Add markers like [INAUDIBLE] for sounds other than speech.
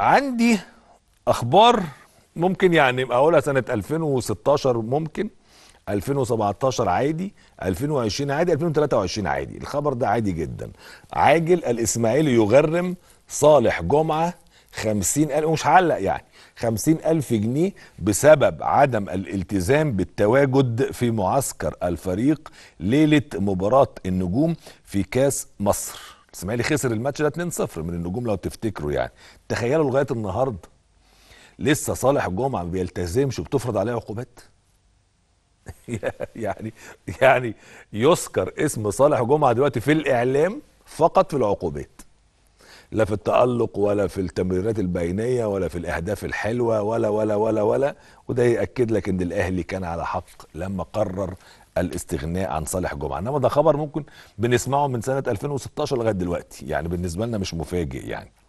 عندي اخبار ممكن يعني اقولها سنه 2016 ممكن 2017 عادي 2020 عادي 2023 عادي الخبر ده عادي جدا عاجل الاسماعيلي يغرم صالح جمعه 50000 ومش هعلق يعني 50000 جنيه بسبب عدم الالتزام بالتواجد في معسكر الفريق ليله مباراه النجوم في كاس مصر الاسماعيلي خسر الماتش ده 2-0 من النجوم لو تفتكروا يعني تخيلوا لغايه النهارده لسه صالح الجمعه ما بيلتزمش وبتفرض عليه عقوبات [LAUGHS] يعني يعني يذكر اسم صالح جمعه دلوقتي في الاعلام فقط في العقوبات لا في التألق ولا في التمريرات البينية ولا في الأهداف الحلوة ولا ولا ولا ولا وده يأكد لك إن الأهلي كان على حق لما قرر الاستغناء عن صالح جمعه انما ده خبر ممكن بنسمعه من سنه 2016 لغايه دلوقتي يعني بالنسبه لنا مش مفاجئ يعني